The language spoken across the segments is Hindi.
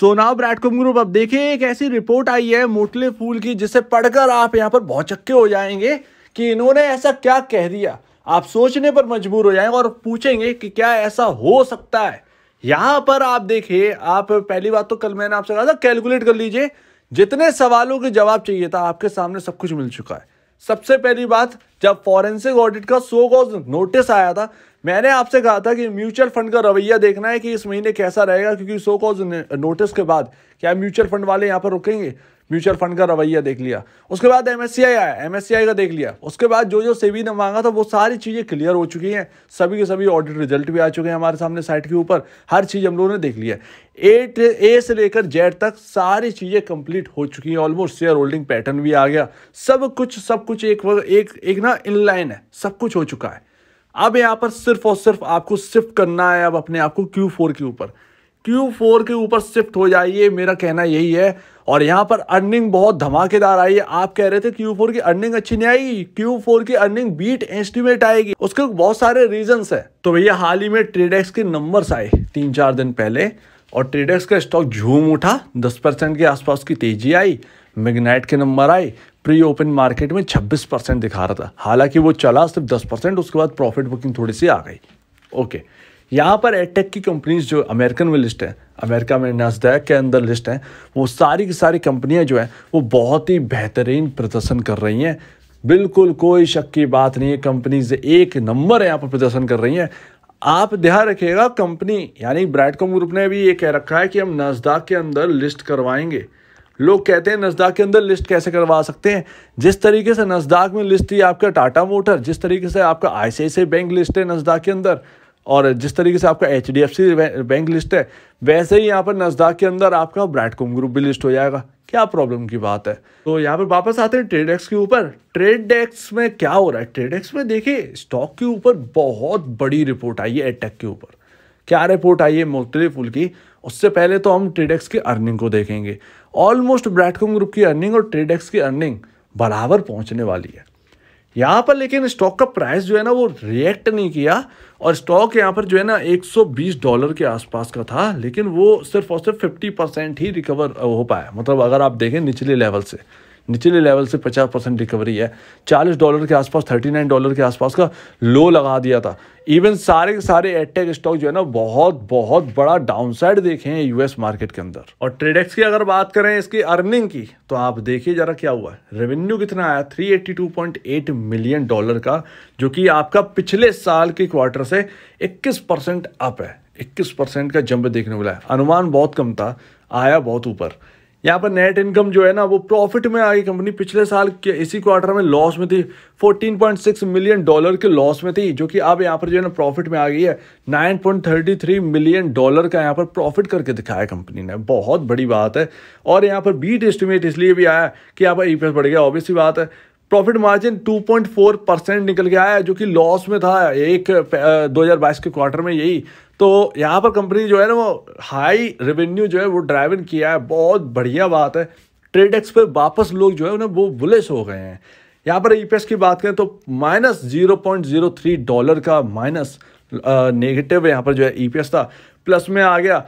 सोनाव नाउ ब्रैडकॉम ग्रुप अब देखिए एक ऐसी रिपोर्ट आई है मोटले फूल की जिसे पढ़कर आप यहाँ पर बहुत चक्के हो जाएंगे कि इन्होंने ऐसा क्या कह दिया आप सोचने पर मजबूर हो जाएंगे और पूछेंगे कि क्या ऐसा हो सकता है यहाँ पर आप देखिए आप पहली बात तो कल मैंने आपसे कहा था कैलकुलेट कर लीजिए जितने सवालों के जवाब चाहिए था आपके सामने सब कुछ मिल चुका है सबसे पहली बात जब फॉरेंसिक ऑडिट का सो कॉज नोटिस आया था मैंने आपसे कहा था कि म्यूचुअल फंड का रवैया देखना है कि इस महीने कैसा रहेगा क्योंकि सो कॉज नोटिस के बाद क्या म्यूचुअल फंड वाले यहाँ पर रुकेंगे म्यूचुअल फंड का रवैया देख लिया उसके बाद एम आया एम का देख लिया उसके बाद जो जो सेवी ने मांगा था वो सारी चीज़ें क्लियर हो चुकी हैं सभी के सभी ऑडिट रिजल्ट भी आ चुके हैं हमारे सामने साइट के ऊपर हर चीज़ हम लोगों ने देख लिया है ए ए से लेकर जेड तक सारी चीज़ें कंप्लीट हो चुकी हैं ऑलमोस्ट शेयर होल्डिंग पैटर्न भी आ गया सब कुछ सब कुछ एक एक एक ना इनलाइन है सब कुछ हो चुका है अब यहाँ पर सिर्फ और सिर्फ आपको शिफ्ट करना है अब अपने आप को क्यू फोर के ऊपर क्यू फोर के ऊपर शिफ्ट हो जाइए मेरा कहना यही है और यहाँ पर अर्निंग बहुत धमाकेदार आई है आप कह रहे थे क्यू फोर की अर्निंग अच्छी नहीं आएगी क्यू फोर की अर्निंग बीट एस्टिमेट आएगी उसके बहुत सारे रीजन है तो भैया हाल ही में ट्रेडेक्स के नंबर्स आए तीन चार दिन पहले और ट्रेडेक्स का स्टॉक झूम उठा दस परसेंट के आसपास की तेजी आई मिगनाइट के नंबर आए प्री ओपन मार्केट में छब्बीस परसेंट दिखा रहा था हालांकि वो चला सिर्फ दस परसेंट उसके बाद प्रॉफिट बुकिंग थोड़ी सी आ गई ओके यहाँ पर एटेक की कंपनीज जो अमेरिकन में लिस्ट है अमेरिका में नजदैक के अंदर लिस्ट हैं वो सारी की सारी कंपनियाँ जो हैं वो बहुत ही बेहतरीन प्रदर्शन कर रही हैं बिल्कुल कोई शक की बात नहीं है कंपनीज एक नंबर यहाँ पर प्रदर्शन कर रही हैं आप ध्यान रखिएगा कंपनी यानी ब्राइटकॉम ग्रुप ने भी ये कह रखा है कि हम नजदाक के अंदर लिस्ट करवाएंगे लोग कहते हैं नजदाक के अंदर लिस्ट कैसे करवा सकते हैं जिस तरीके से नजदाक में लिस्ट थी आपका टाटा मोटर जिस तरीके से आपका आई बैंक लिस्ट है नजदाक के अंदर और जिस तरीके से आपका एच बैंक लिस्ट है वैसे ही यहाँ पर नजदाक के अंदर आपका ब्राइटकॉम ग्रुप भी लिस्ट हो जाएगा क्या प्रॉब्लम की बात है तो यहाँ पर वापस आते हैं ट्रेड एक्स के ऊपर ट्रेड डेक्स में क्या हो रहा है ट्रेड एक्स में देखिए स्टॉक के ऊपर बहुत बड़ी रिपोर्ट आई है एटेक के ऊपर क्या रिपोर्ट आई है फुल की उससे पहले तो हम ट्रेड एक्स की अर्निंग को देखेंगे ऑलमोस्ट ब्रैटकॉम ग्रुप की अर्निंग और ट्रेड एक्स की अर्निंग बराबर पहुंचने वाली है यहाँ पर लेकिन स्टॉक का प्राइस जो है ना वो रिएक्ट नहीं किया और स्टॉक यहाँ पर जो है ना 120 डॉलर के आसपास का था लेकिन वो सिर्फ और सिर्फ 50 परसेंट ही रिकवर हो पाया मतलब अगर आप देखें निचले लेवल से निचले लेवल से 50 परसेंट रिकवरी है 40 डॉलर के आसपास 39 डॉलर के आसपास का लो लगा दिया था इवन सारे के सारे एटेक स्टॉक जो है ना बहुत बहुत बड़ा डाउनसाइड देखे हैं यूएस मार्केट के अंदर और ट्रेडेक्स की अगर बात करें इसकी अर्निंग की तो आप देखिए जरा क्या हुआ है रेवेन्यू कितना आया 382.8 मिलियन डॉलर का जो कि आपका पिछले साल के क्वार्टर से 21 परसेंट अप है 21 परसेंट का जंप देखने वाला मिला है अनुमान बहुत कम था आया बहुत ऊपर यहाँ पर नेट इनकम जो है ना वो प्रॉफिट में आ गई कंपनी पिछले साल के इसी क्वार्टर में लॉस में थी 14.6 मिलियन डॉलर के लॉस में थी जो कि अब यहाँ पर जो है ना प्रॉफिट में आ गई है 9.33 मिलियन डॉलर का यहाँ पर प्रॉफिट करके दिखाया कंपनी ने बहुत बड़ी बात है और यहाँ पर बीट एस्टिमेट इसलिए भी आया कि यहाँ पर ई बढ़ गया ऑब्वियसली बात है प्रॉफिट मार्जिन 2.4 परसेंट निकल के आया जो कि लॉस में था एक 2022 के क्वार्टर में यही तो यहाँ पर कंपनी जो है ना वो हाई रेवेन्यू जो है वो ड्राइव इन किया है बहुत बढ़िया बात है ट्रेड एक्स पे वापस लोग जो है उन्हें वो बुलिश हो गए हैं यहाँ पर ई e की बात करें तो minus zero point zero three dollar का माइनस नेगेटिव यहाँ पर जो है ई e था प्लस में आ गया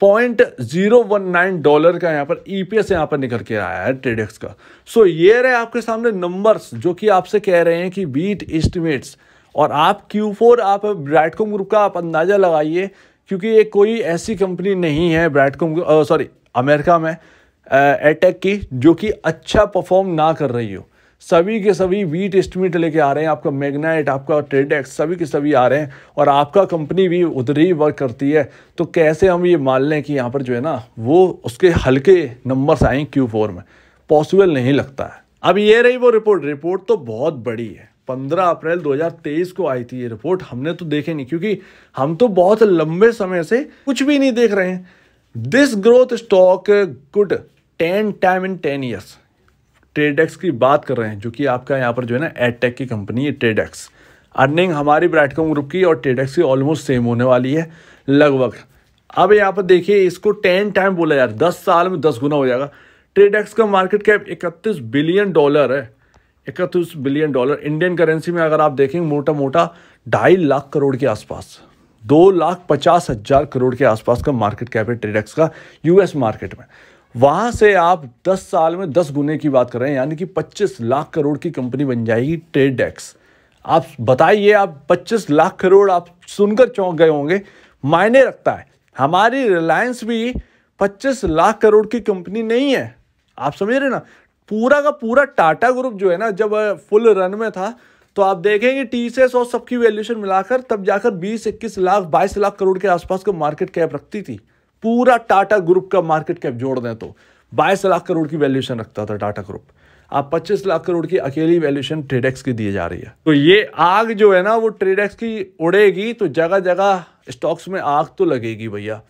point zero one nine dollar का यहाँ पर ई पी एस यहाँ पर निकल के आया है ट्रेडेक्स का सो so, ये रहे आपके सामने नंबर्स जो कि आपसे कह रहे हैं कि बीट एस्टिमेट्स और आप Q4 आप ब्राइटकॉम ग्रुप का आप अंदाज़ा लगाइए क्योंकि ये कोई ऐसी कंपनी नहीं है ब्राइटकॉम सॉरी अमेरिका में एटेक की जो कि अच्छा परफॉर्म ना कर रही हो सभी के सभी वीट एस्टिमेट लेके आ रहे हैं आपका मैग्नाइट आपका ट्रेडेक्स सभी के सभी आ रहे हैं और आपका कंपनी भी उधर ही वर्क करती है तो कैसे हम ये मान लें कि यहाँ पर जो है ना वो उसके हल्के नंबर्स आएँ क्यू फोर में पॉसिबल नहीं लगता है अब ये रही वो रिपोर्ट रिपोर्ट तो बहुत बड़ी है 15 अप्रैल 2023 को आई थी ये रिपोर्ट हमने तो देखे नहीं क्योंकि हम तो बहुत लंबे समय से कुछ भी नहीं देख रहे हैं this growth stock good ten time in ten years Tradex की बात कर रहे हैं जो कि आपका यहाँ पर जो है ना एडटेक की कंपनी है ट्रेडेक्स अर्निंग हमारी ब्राइटकॉम ग्रुप की और ट्रेडेक्स की ऑलमोस्ट सेम होने वाली है लगभग अब यहाँ पर देखिए इसको टेन टाइम बोला जा रहा है दस साल में दस गुना हो जाएगा ट्रेडेक्स का मार्केट कैप इकतीस बिलियन डॉलर है इकतीस बिलियन डॉलर इंडियन करेंसी में अगर आप देखेंगे मोटा मोटा ढाई लाख करोड़ के आसपास दो लाख पचास हजार करोड़ के आसपास का मार्केट कैप है ट्रेडेक्स का यूएस मार्केट में वहां से आप 10 साल में 10 गुने की बात कर रहे हैं यानी कि 25 लाख करोड़ की कंपनी बन जाएगी ट्रेडेक्स आप बताइए आप 25 लाख करोड़ आप सुनकर चौंक गए होंगे मायने रखता है हमारी रिलायंस भी 25 लाख करोड़ की कंपनी नहीं है आप समझ रहे ना पूरा का पूरा टाटा ग्रुप जो है ना जब फुल रन में था तो आप देखेंगे टी सी एस और सबकी वैल्यूशन मिलाकर तब जाकर 20 21 लाख 22 लाख करोड़ के आसपास का मार्केट कैप रखती थी पूरा टाटा ग्रुप का मार्केट कैप जोड़ दें तो 22 लाख करोड़ की वैल्यूशन रखता था टाटा ग्रुप आप 25 लाख करोड़ की अकेली वैल्यूशन ट्रेडेक्स की दी जा रही है तो ये आग जो है ना वो ट्रेडेक्स की उड़ेगी तो जगह जगह स्टॉक्स में आग तो लगेगी भैया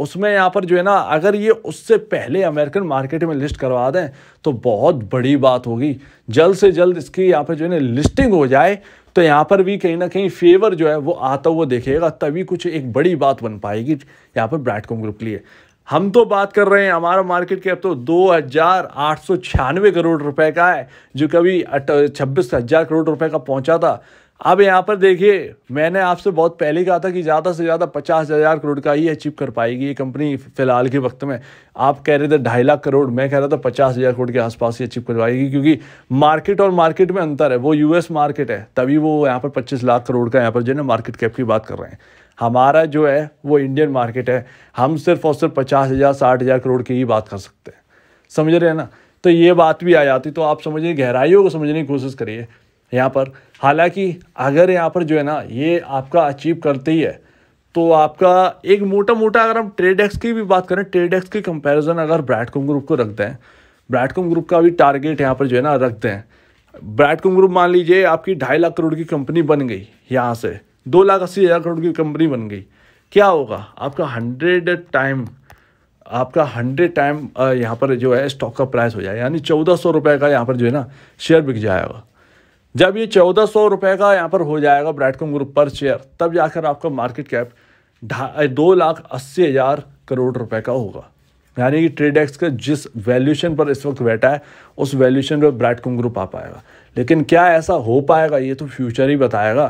उसमें यहाँ पर जो है ना अगर ये उससे पहले अमेरिकन मार्केट में लिस्ट करवा दें तो बहुत बड़ी बात होगी जल्द से जल्द इसकी यहाँ पर जो है ना लिस्टिंग हो जाए तो यहाँ पर भी कहीं ना कहीं फेवर जो है वो आता हुआ देखेगा तभी कुछ एक बड़ी बात बन पाएगी यहाँ पर ब्राइटकॉम ग्रुप के लिए हम तो बात कर रहे हैं हमारा मार्केट कैप तो दो हज़ार आठ सौ छियानवे करोड़ रुपए का है जो कभी छब्बीस हज़ार करोड़ रुपए का पहुंचा था अब यहाँ पर देखिए मैंने आपसे बहुत पहले कहा था कि ज़्यादा से ज़्यादा पचास हज़ार करोड़ का ही अचीव कर पाएगी ये कंपनी फिलहाल के वक्त में आप कह रहे थे ढाई लाख करोड़ मैं कह रहा था पचास हज़ार करोड़ के आसपास ही अचीव कर पाएगी क्योंकि मार्केट और मार्केट में अंतर है वो यूएस मार्केट है तभी वो यहाँ पर पच्चीस लाख करोड़ का यहाँ पर जो है ना मार्केट कैप की बात कर रहे हैं हमारा जो है वो इंडियन मार्केट है हम सिर्फ और सिर्फ पचास हज़ार साठ हज़ार करोड़ की ही बात कर सकते हैं समझ रहे हैं ना तो ये बात भी आ जाती तो आप समझिए गहराइयों को समझने की कोशिश करिए यहाँ पर हालांकि अगर यहाँ पर जो है ना ये आपका अचीव करते ही है तो आपका एक मोटा मोटा अगर हम ट्रेड एक्स की भी बात करें ट्रेड एक्स के कंपैरिजन अगर ब्रैडकॉम ग्रुप को रखते हैं ब्रैडकॉम ग्रुप का भी टारगेट यहाँ पर जो है ना रखते हैं ब्रैडकॉम ग्रुप मान लीजिए आपकी ढाई लाख करोड़ की कंपनी बन गई यहाँ से दो लाख अस्सी हज़ार करोड़ की कंपनी बन गई क्या होगा आपका हंड्रेड टाइम आपका हंड्रेड टाइम यहाँ पर जो है स्टॉक का प्राइस हो जाए यानी चौदह सौ रुपये का यहाँ पर जो है ना शेयर बिक जाएगा जब ये चौदह सौ रुपये का यहाँ पर हो जाएगा ब्रैडकॉम ग्रुप पर शेयर तब जाकर आपका मार्केट कैप ढा दो लाख अस्सी हज़ार करोड़ रुपए का होगा यानी कि ट्रेडेक्स का जिस वैल्यूशन पर इस वक्त बैठा है उस वैल्यूशन पर ब्रैडकॉम ग्रुप आ पाएगा लेकिन क्या ऐसा हो पाएगा ये तो फ्यूचर ही बताएगा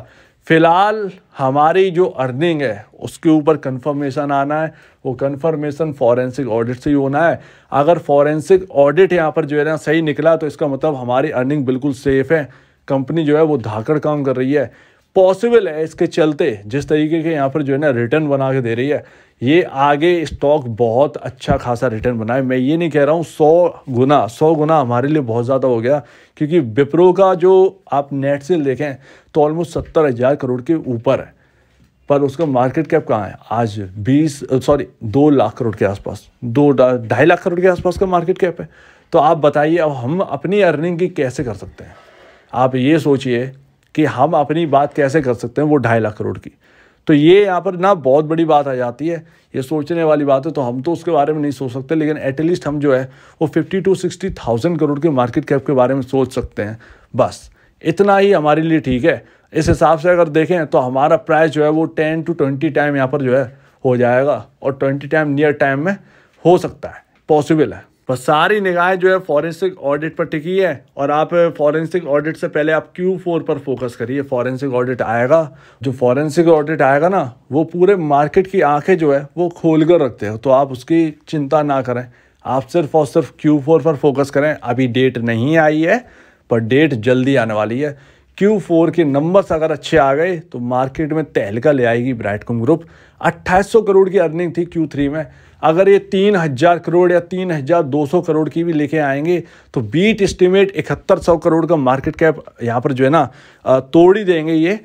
फिलहाल हमारी जो अर्निंग है उसके ऊपर कंफर्मेशन आना है वो कंफर्मेशन फॉरेंसिक ऑडिट से ही होना है अगर फॉरेंसिक ऑडिट यहाँ पर जो है ना सही निकला तो इसका मतलब हमारी अर्निंग बिल्कुल सेफ़ है कंपनी जो है वो धाकड़ काम कर रही है पॉसिबल है इसके चलते जिस तरीके के यहाँ पर जो है ना रिटर्न बना के दे रही है ये आगे स्टॉक बहुत अच्छा खासा रिटर्न बनाए मैं ये नहीं कह रहा हूँ सौ गुना सौ गुना हमारे लिए बहुत ज़्यादा हो गया क्योंकि विप्रो का जो आप नेट सेल देखें तो ऑलमोस्ट सत्तर हज़ार करोड़ के ऊपर है पर उसका मार्केट कैप कहाँ है आज बीस सॉरी दो लाख करोड़ के आसपास दो ढाई लाख करोड़ के आसपास का मार्केट कैप है तो आप बताइए अब हम अपनी अर्निंग की कैसे कर सकते हैं आप ये सोचिए कि हम अपनी बात कैसे कर सकते हैं वो ढाई लाख करोड़ की तो ये यहाँ पर ना बहुत बड़ी बात आ जाती है ये सोचने वाली बात है तो हम तो उसके बारे में नहीं सोच सकते लेकिन एटलीस्ट हम जो है वो fifty to sixty thousand crore के मार्केट कैप के बारे में सोच सकते हैं बस इतना ही हमारे लिए ठीक है इस हिसाब से अगर देखें तो हमारा प्राइस जो है वो टेन टू ट्वेंटी टाइम यहाँ पर जो है हो जाएगा और ट्वेंटी टाइम नियर टाइम में हो सकता है पॉसिबल है बस सारी निगाहें जो है फॉरेंसिक ऑडिट पर टिकी है और आप फॉरेंसिक ऑडिट से पहले आप क्यू फोर पर फोकस करिए फॉरेंसिक ऑडिट आएगा जो फॉरेंसिक ऑडिट आएगा ना वो पूरे मार्केट की आंखें जो है वो खोल कर रखते हो तो आप उसकी चिंता ना करें आप सिर्फ और सिर्फ क्यू फोर पर फोकस करें अभी डेट नहीं आई है पर डेट जल्दी आने वाली है क्यू फोर के नंबर्स अगर अच्छे आ गए तो मार्केट में तहलका ले आएगी ब्राइटकॉम ग्रुप 2800 करोड़ की अर्निंग थी क्यू थ्री में अगर ये 3000 करोड़ या 3200 करोड़ की भी लेके आएंगे तो बीट एस्टिमेट सौ करोड़ का मार्केट कैप यहाँ पर जो है ना तोड़ ही देंगे ये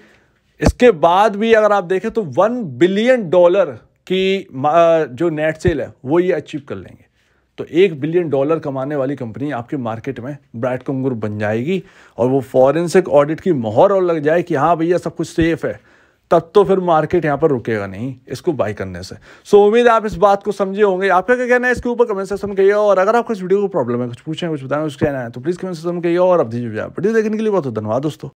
इसके बाद भी अगर आप देखें तो वन बिलियन डॉलर की जो नेट सेल है वो ये अचीव कर लेंगे तो एक बिलियन डॉलर कमाने वाली कंपनी आपके मार्केट में ब्राइटकॉम ग्रुप बन जाएगी और वो फॉरेंसिक ऑडिट की मोहर और लग जाए कि हाँ भैया सब कुछ सेफ है तब तो फिर मार्केट यहाँ पर रुकेगा नहीं इसको बाय करने से सो so, उम्मीद है आप इस बात को समझे होंगे आपका क्या कहना है इसके ऊपर कमेंट सेक्शन कहिए और अगर आपको इस वीडियो को प्रॉब्लम है कुछ पूछें कुछ बताएं कुछ कहना है तो प्लीज़ कमेंट सेक्शन कहिए और आप दीजिए वीडियो देखने के लिए बहुत धन्यवाद दोस्तों